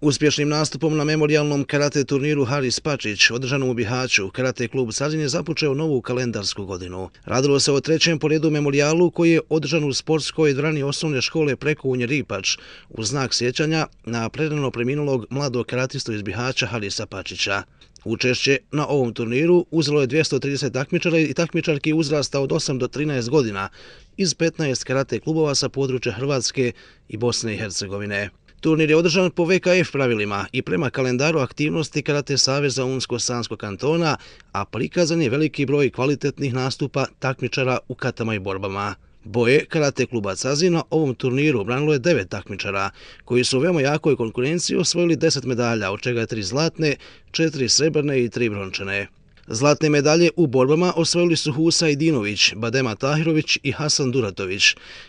Uspješnim nastupom na memorialnom karate turniru Haris Pačić, održanom u Bihaću, karate klub Sarin je započeo novu kalendarsku godinu. Radilo se o trećem poredu memorialu koji je održan u sportskoj drani osnovne škole preko Unje Ripač u znak sjećanja na predano preminulog mladog karatistu iz Bihaća Harisa Pačića. Učešće na ovom turniru uzelo je 230 takmičara i takmičarki uzrasta od 8 do 13 godina iz 15 karate klubova sa područja Hrvatske i Bosne i Hercegovine. Turnir je održan po VKF pravilima i prema kalendaru aktivnosti Karate Saveza Unsko-Sansko kantona, a prikazan je veliki broj kvalitetnih nastupa takmičara u katama i borbama. Boje Karate kluba Cazina ovom turniru branilo je devet takmičara, koji su u veoma jakoj konkurenciji osvojili deset medalja, od čega je tri zlatne, četiri srebrne i tri brončene. Zlatne medalje u borbama osvojili su Husa Idinović, Badema Tahirović i Hasan Duratović.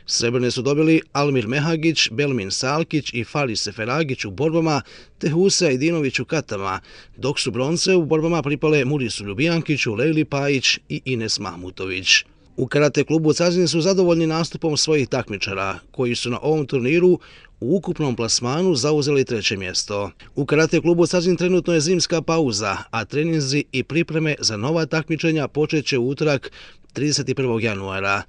Srebrne su dobili Almir Mehagić, Belmin Salkić i Fali Seferagić u borbama te Husa Idinović u katama, dok su bronce u borbama pripale Murisu Ljubijankiću, Lejli Pajić i Ines Mahmutović. U karate klubu Cazine su zadovoljni nastupom svojih takmičara, koji su na ovom turniru u ukupnom plasmanu zauzeli treće mjesto. U karate klubu Cazin trenutno je zimska pauza, a treninzi i pripreme za nova takmičenja počet će utrak 31. januara.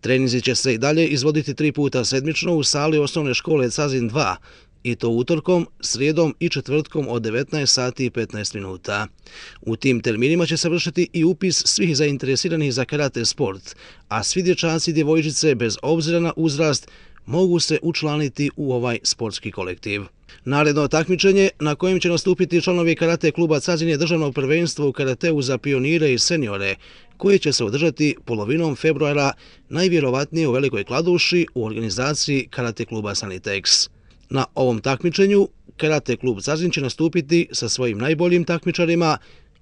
Treninzi će se i dalje izvoditi tri puta sedmično u sali osnovne škole Cazin 2, i to utorkom, srijedom i četvrtkom od 19 sati i 15 minuta. U tim terminima će se vršiti i upis svih zainteresiranih za karate sport, a svi dječaci i djevojčice bez obzira na uzrast mogu se učlaniti u ovaj sportski kolektiv. Naredno takmičenje na kojem će nastupiti članovi karate kluba Cazinje državno prvenstvo u karateu za pionire i seniore, koje će se održati polovinom februara najvjerovatnije u Velikoj Kladuši u organizaciji karate kluba Sanitex. Na ovom takmičenju karate klub Zazin će nastupiti sa svojim najboljim takmičarima,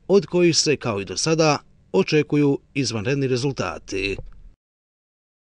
od kojih se, kao i do sada, očekuju izvanredni rezultati.